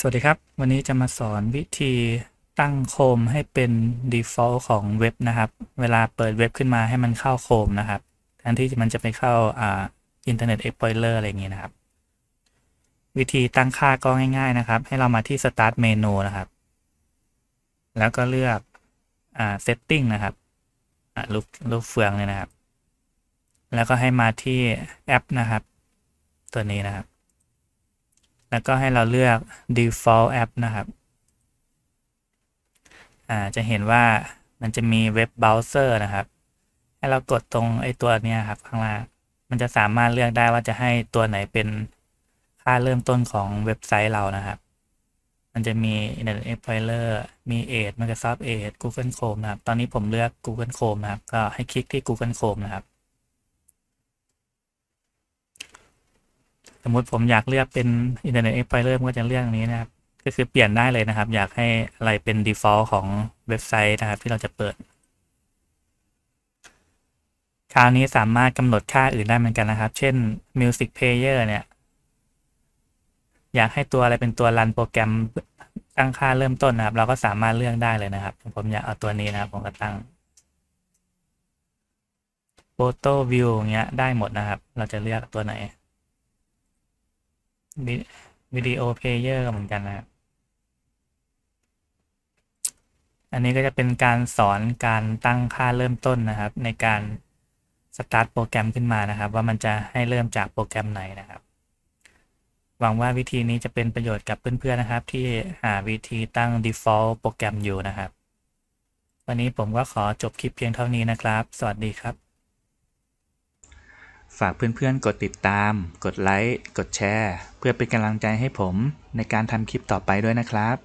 สวัสดีครับ วันนี้จะมาสอนวิธีตั้งโคม ให้เป็น default ของเว็บนะครับ เวลาเปิดเว็บขึ้นมาให้มันเข้าโคมนะครับแทนที่มันจะไปเข้าอ่า Internet Explorer อะไรอย่างนี้นะครับ วิธีตั้งค่าก็ง่าย ๆ นะครับ ให้เรามาที่ Start Menu นะครับ แล้วก็เลือกอ่า Setting นะครับลูกลูกเฟืองเลยนะครับ แล้วก็ให้มาที่แอปนะครับ ตัวนี้นะครับแล้วก็ให้เราเลือก default app นะครับอ่าจะเห็นว่ามันจะมีเว็บเบราว์เซอร์นะครับ ให้เรากดตรงไอ้ตัวนี้ครับ ข้างล่างมันจะสามารถเลือกได้ว่าจะให้ตัวไหนเป็นค่าเริ่มต้นของเว็บไซต์เรานะครับ มันจะมี Internet Explorer มี Edge Microsoft Edge Google Chrome นะครับ ตอนนี้ผมเลือก Google Chrome นะครับ ก็ให้คลิกที่ Google Chrome นะครับมมติผมอยากเลือกเป็น Internet Explorer มก็จะเลือกนี้นะครับ ก็คือเปลี่ยนได้เลยนะครับ อยากให้อะไรเป็น default ของเว็บไซต์นะครับ ที่เราจะเปิด คราวนี้สามารถกำหนดค่าอื่นได้เหมือนกันนะครับ เช่น Music Player เนี่ย อยากให้ตัวอะไรเป็นตัวรันโปรแกรมตั้งค่าเริ่มต้นนะครับ เราก็สามารถเลือกได้เลยนะครับผมอยากเอาตัวนี้นะครับผมก็ตั้ง Photo View เงี้ยได้หมดนะครับ เราจะเลือกตัวไหนวิดีโอเพลเยอร์เหมือนกันนะครับ อันนี้ก็จะเป็นการสอนการตั้งค่าเริ่มต้นนะครับ ในการสตาร์ทโปรแกรมขึ้นมานะครับ ว่ามันจะให้เริ่มจากโปรแกรมไหนนะครับ หวังว่าวิธีนี้จะเป็นประโยชน์กับเพื่อนๆนะครับ ที่หาวิธีตั้ง default โปรแกรมอยู่นะครับ วันนี้ผมก็ขอจบคลิปเพียงเท่านี้นะครับ สวัสดีครับฝากเพื่อนๆกดติดตาม กดไลค์ กดแชร์เพื่อเป็นกำลังใจให้ผม ในการทำคลิปต่อไปด้วยนะครับ